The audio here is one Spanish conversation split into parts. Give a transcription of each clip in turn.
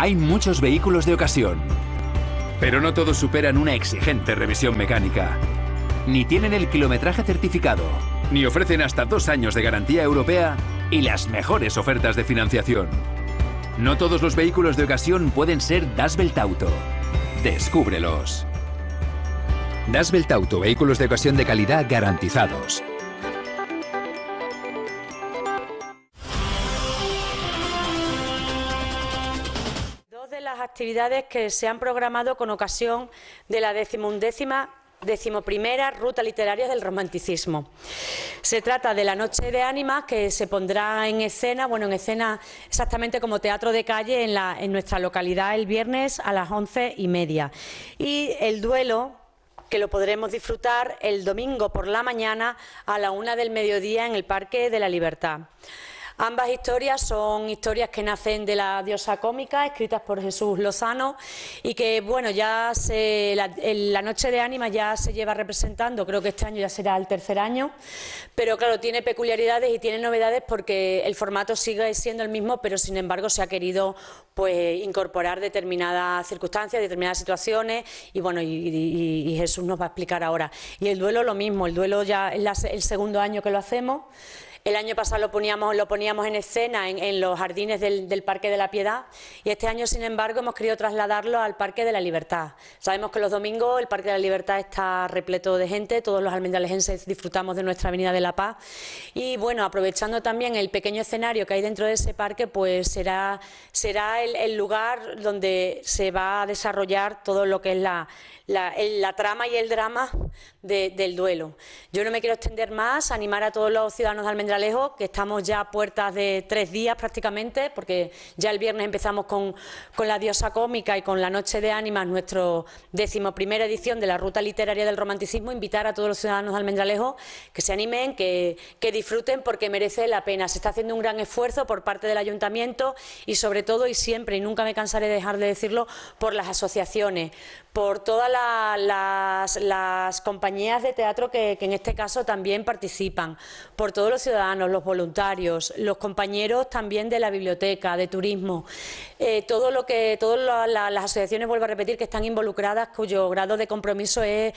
hay muchos vehículos de ocasión, pero no todos superan una exigente revisión mecánica. Ni tienen el kilometraje certificado, ni ofrecen hasta dos años de garantía europea y las mejores ofertas de financiación. No todos los vehículos de ocasión pueden ser Das Auto. Descúbrelos. Das Auto, vehículos de ocasión de calidad garantizados. actividades que se han programado con ocasión de la decimundécima decimoprimera Ruta Literaria del Romanticismo. Se trata de la Noche de Ánimas que se pondrá en escena, bueno, en escena exactamente como teatro de calle en, la, en nuestra localidad el viernes a las once y media. Y el duelo que lo podremos disfrutar el domingo por la mañana a la una del mediodía en el Parque de la Libertad. Ambas historias son historias que nacen de la diosa cómica, escritas por Jesús Lozano, y que, bueno, ya se, la, Noche de ánima ya se lleva representando, creo que este año ya será el tercer año, pero claro, tiene peculiaridades y tiene novedades porque el formato sigue siendo el mismo, pero sin embargo se ha querido pues incorporar determinadas circunstancias, determinadas situaciones, y bueno, y, Jesús nos va a explicar ahora. Y el duelo lo mismo, el duelo ya es el segundo año que lo hacemos. El año pasado lo poníamos, lo poníamos en escena en, los jardines del, Parque de la Piedad y este año, sin embargo, hemos querido trasladarlo al Parque de la Libertad. Sabemos que los domingos el Parque de la Libertad está repleto de gente, todos los almendralesenses disfrutamos de nuestra Avenida de la Paz y, bueno, aprovechando también el pequeño escenario que hay dentro de ese parque, pues será, será el, lugar donde se va a desarrollar todo lo que es la, trama y el drama del duelo. Yo no me quiero extender más, animar a todos los ciudadanos de Alejo, que estamos ya a puertas de tres días prácticamente, porque ya el viernes empezamos con, la diosa cómica y con la noche de ánimas, nuestra decimoprimera edición de la ruta literaria del romanticismo, invitar a todos los ciudadanos de Almendralejo que se animen, que, que disfruten, porque merece la pena. Se está haciendo un gran esfuerzo por parte del ayuntamiento y sobre todo y siempre, y nunca me cansaré de dejar de decirlo, por las asociaciones, por todas las, las, compañías de teatro que en este caso también participan, por todos los ciudadanos los voluntarios, los compañeros también de la biblioteca, de turismo, eh, todo lo que, todas las asociaciones, vuelvo a repetir, que están involucradas, cuyo grado de compromiso es,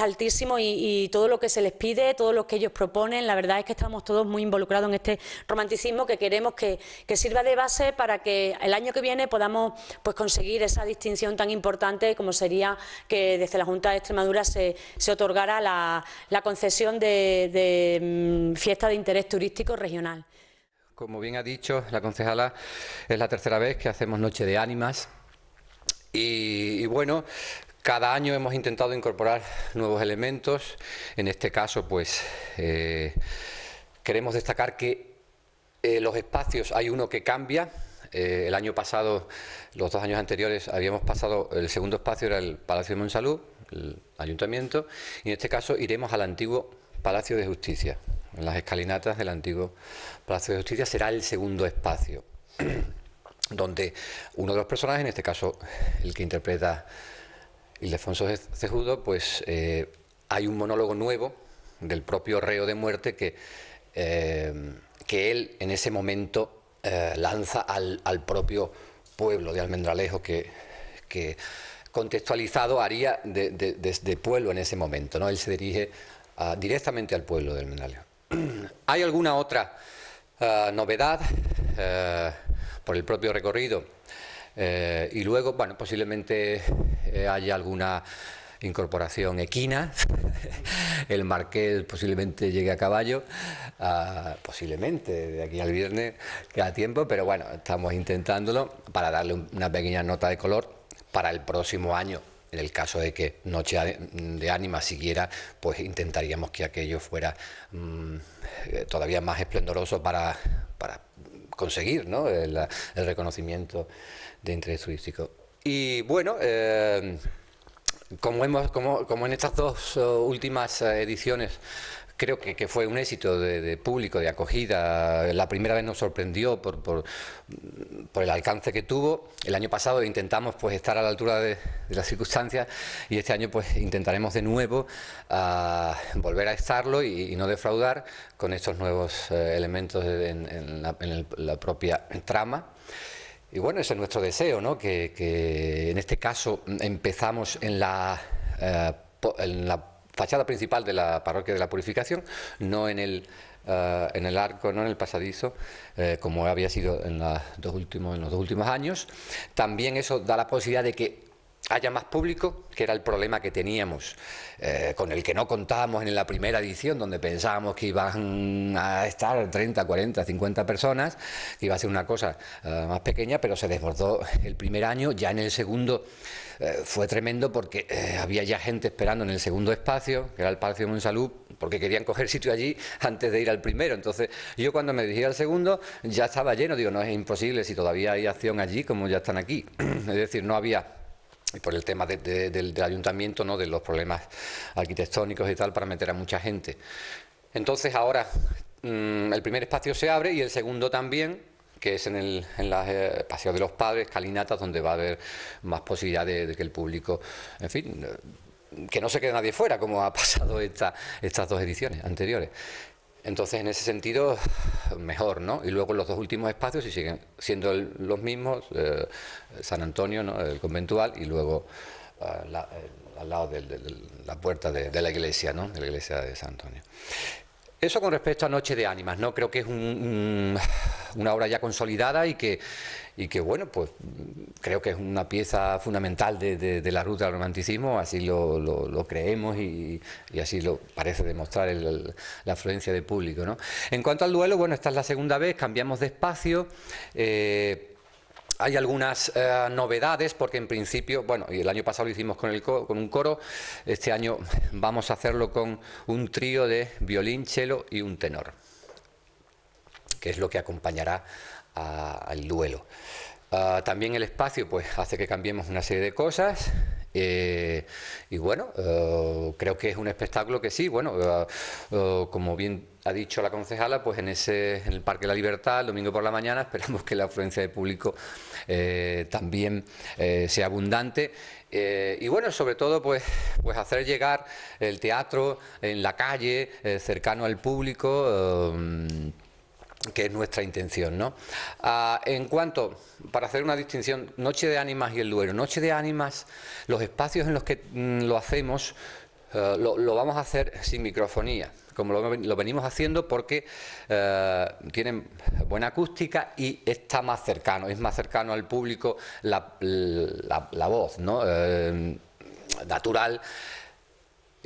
altísimo y, todo lo que se les pide, todo lo que ellos proponen, la verdad es que estamos todos muy involucrados en este romanticismo que queremos que, sirva de base para que el año que viene podamos pues, conseguir esa distinción tan importante como sería que desde la Junta de Extremadura se, otorgara la, concesión de, de mm, fiesta de interés turístico regional. Como bien ha dicho la concejala, es la tercera vez que hacemos Noche de Ánimas. y, bueno, cada año hemos intentado incorporar nuevos elementos. En este caso, pues eh, queremos destacar que eh, los espacios hay uno que cambia. Eh, el año pasado, los dos años anteriores, habíamos pasado, el segundo espacio era el Palacio de Monsalud, el ayuntamiento, y en este caso iremos al antiguo Palacio de Justicia en las escalinatas del antiguo Palacio de Justicia, será el segundo espacio, donde uno de los personajes, en este caso el que interpreta Ildefonso Cejudo, pues eh, hay un monólogo nuevo del propio reo de muerte que, eh, que él en ese momento eh, lanza al, propio pueblo de Almendralejo que, contextualizado haría de, pueblo en ese momento. ¿no? Él se dirige ah, directamente al pueblo de Almendralejo. ¿Hay alguna otra eh, novedad eh, por el propio recorrido? Eh, y luego, bueno, posiblemente haya alguna incorporación equina. el Marqués posiblemente llegue a caballo, ah, posiblemente de aquí al viernes queda tiempo, pero bueno, estamos intentándolo para darle una pequeña nota de color para el próximo año. En el caso de que Noche de Ánima siguiera, pues intentaríamos que aquello fuera mm, eh, todavía más esplendoroso para, conseguir el, reconocimiento de interés turístico. Y bueno, eh, como, hemos, como, como en estas dos eh, últimas ediciones creo que, fue un éxito de, público, de acogida. La primera vez nos sorprendió por, el alcance que tuvo. El año pasado intentamos pues, estar a la altura de, las circunstancias y este año pues, intentaremos de nuevo ah, volver a estarlo y, no defraudar con estos nuevos eh, elementos en, la, propia trama. Y bueno, ese es nuestro deseo, ¿no? Que, en este caso empezamos en la, eh, en la fachada principal de la parroquia de la Purificación, no en el, eh, en el arco, no en el pasadizo, eh, como había sido en, dos últimos, en los dos últimos años. También eso da la posibilidad de que haya más público, que era el problema que teníamos, eh, con el que no contábamos en la primera edición, donde pensábamos que iban a estar 30, 40, 50 personas, que iba a ser una cosa eh, más pequeña, pero se desbordó el primer año, ya en el segundo eh, fue tremendo porque había ya gente esperando en el segundo espacio, que era el Palacio de Monsalud, porque querían coger sitio allí antes de ir al primero. Entonces, yo cuando me dirigí al segundo ya estaba lleno, digo, no es imposible si todavía hay acción allí como ya están aquí. es decir, no había y por el tema del, ayuntamiento, ¿no? de los problemas arquitectónicos y tal, para meter a mucha gente. Entonces ahora mm, el primer espacio se abre y el segundo también, que es en el en eh, de los Padres, Calinatas, donde va a haber más posibilidad de, que el público, en fin, eh, que no se quede nadie fuera, como ha pasado esta, estas dos ediciones anteriores. Entonces, en ese sentido, mejor, ¿no? Y luego los dos últimos espacios, si siguen siendo los mismos, eh, San Antonio, el conventual, y luego eh, al lado de, la puerta de, de, la iglesia, ¿no? De la iglesia de San Antonio. Eso con respecto a Noche de Ánimas, ¿no? Creo que es una obra ya consolidada y que, y que, bueno, pues creo que es una pieza fundamental de, la ruta del romanticismo, así lo, creemos y, así lo parece demostrar la afluencia de público, En cuanto al duelo, bueno, esta es la segunda vez, cambiamos de espacio. Eh, hay algunas eh, novedades porque en principio, bueno, el año pasado lo hicimos con, un coro, este año vamos a hacerlo con un trío de violín, cello y un tenor, que es lo que acompañará al duelo. Ah, también el espacio pues hace que cambiemos una serie de cosas, eh, y bueno, eh, creo que es un espectáculo que sí, bueno, eh, como bien ha dicho la concejala, pues en, ese, el Parque de la Libertad, el domingo por la mañana, esperamos que la afluencia de público también sea abundante. y bueno, sobre todo, pues, pues hacer llegar el teatro en la calle, cercano al público que es nuestra intención. ¿no? Ah, en cuanto, para hacer una distinción, Noche de Ánimas y el Duero. Noche de Ánimas, los espacios en los que mm, lo hacemos, eh, lo, vamos a hacer sin microfonía, como lo, venimos haciendo porque eh, tienen buena acústica y está más cercano, es más cercano al público la, voz ¿no? Eh, natural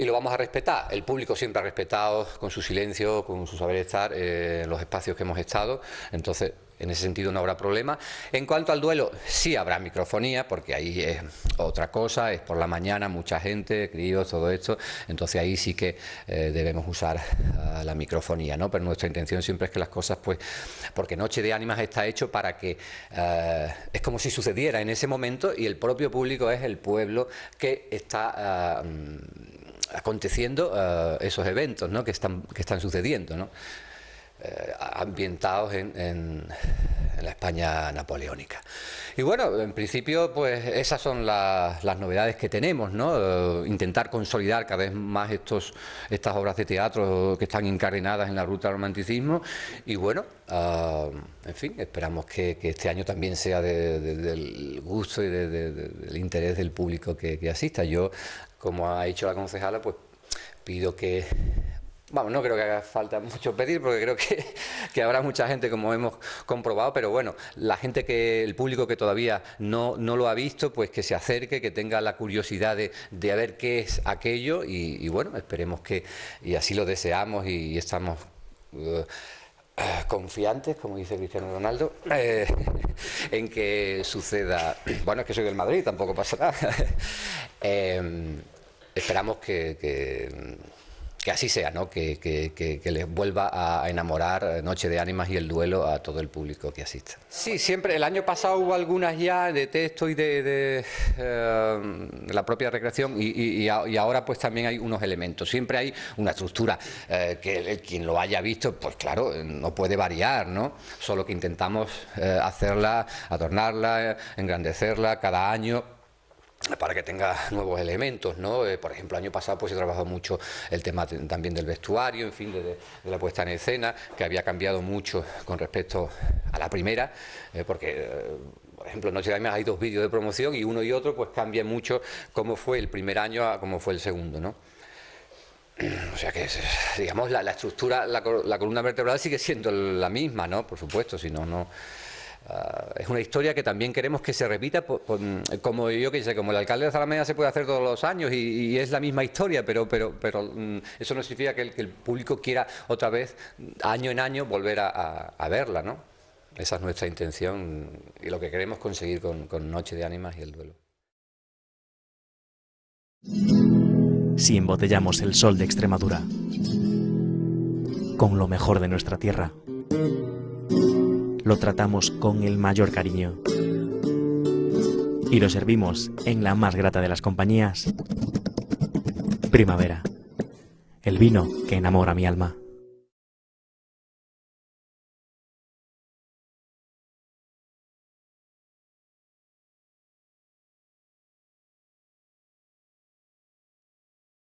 y lo vamos a respetar. El público siempre ha respetado con su silencio, con su saber estar, eh, los espacios que hemos estado. Entonces, en ese sentido no habrá problema. En cuanto al duelo, sí habrá microfonía, porque ahí es otra cosa, es por la mañana, mucha gente, críos, todo esto. Entonces ahí sí que eh, debemos usar ah, la microfonía, ¿no? Pero nuestra intención siempre es que las cosas, pues, porque Noche de Ánimas está hecho para que eh, es como si sucediera en ese momento y el propio público es el pueblo que está. Ah, aconteciendo eh, esos eventos ¿no? que, están, que están sucediendo. ¿no? Eh, ambientados en, la España napoleónica. Y bueno, en principio, pues esas son las novedades que tenemos, ¿no? intentar consolidar cada vez más estos, estas obras de teatro que están encarnadas en la ruta del romanticismo. Y bueno, ah, en fin, esperamos que, este año también sea del gusto y del interés del público que, que asista. Yo, como ha hecho la concejala, pues pido que Vamos, no creo que haga falta mucho pedir porque creo que, habrá mucha gente, como hemos comprobado, pero bueno, la gente que, el público que todavía no, no lo ha visto, pues que se acerque, que tenga la curiosidad de, ver qué es aquello y, bueno, esperemos que, y así lo deseamos y, estamos... Eh, eh, confiantes, como dice Cristiano Ronaldo, eh, en que suceda. Bueno, es que soy del Madrid, tampoco pasa nada. Em, esperamos que así sea, ¿no? que, les vuelva a enamorar eh, Noche de Ánimas y el duelo a todo el público que asista. Sí, siempre, el año pasado hubo algunas ya de texto y de, eh, la propia recreación y, ahora pues también hay unos elementos, siempre hay una estructura eh, que quien lo haya visto, pues claro, no puede variar, ¿no? solo que intentamos hacerla, adornarla, engrandecerla cada año para que tenga nuevos elementos, ¿no? Eh, por ejemplo, año pasado pues he trabajado mucho el tema también del vestuario, en fin, de, la puesta en escena, que había cambiado mucho con respecto a la primera, eh, porque... Eh, por ejemplo, Noche de Almas hay dos vídeos de promoción y uno y otro pues cambia mucho cómo fue el primer año a cómo fue el segundo, ¿no? O sea que, digamos, la, estructura, la, la columna vertebral sigue siendo la misma, ¿no? Por supuesto, si no, no... Ah, es una historia que también queremos que se repita, mm, como yo que sé, como el alcalde de Zalameda se puede hacer todos los años y, es la misma historia, pero, mm, eso no significa que el, público quiera otra vez, mm, año en año, volver a, verla, ¿no? Esa es nuestra intención y lo que queremos conseguir con, con Noche de Ánimas y el duelo. Si embotellamos el sol de Extremadura con lo mejor de nuestra tierra lo tratamos con el mayor cariño. Y lo servimos en la más grata de las compañías, primavera. El vino que enamora mi alma.